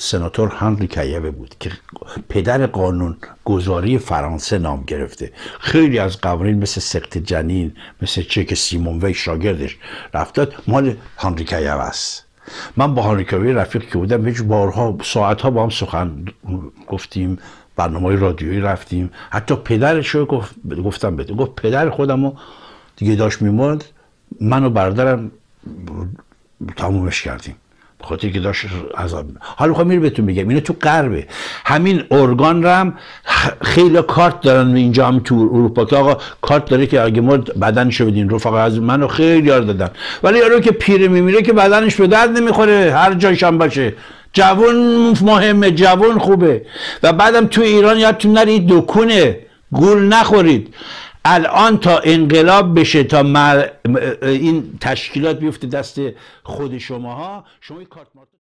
سناتور هنری کیوه بود که پدر قانون گذاری فرانسه نام گرفته خیلی از قوانین مثل سخت جنین مثل چک سیمون وی شاگردش رفتاد مال هنری کیوه است من با هنری کیوه رفیق که بودم هیچ بارها ساعتها با هم سخن گفتیم برنامه رادیویی رفتیم حتی پدرش رو گفتم بده گفت پدر خودم رو دیگه داشت میمرد من و برادرم تمومش کردیم خاطر که داشت حالا میخوام خب میره بهتون بگم اینا تو غربه همین ارگان را هم خیلی کارت دارن اینجا هم تو اروپا که آقا کارت داره که اگه مرد بدنشو بدین رفقا از منو خیلی یار دادن ولی یارو که پیره میمیره که بدنش به درد نمیخوره هر جایش هم باشه جوان مهمه جوان خوبه و بعدم تو ایران یادتون نرید دکونه گول نخورید الان تا انقلاب بشه تا مر... این تشکیلات بیفته دست خود شماها شما این کارت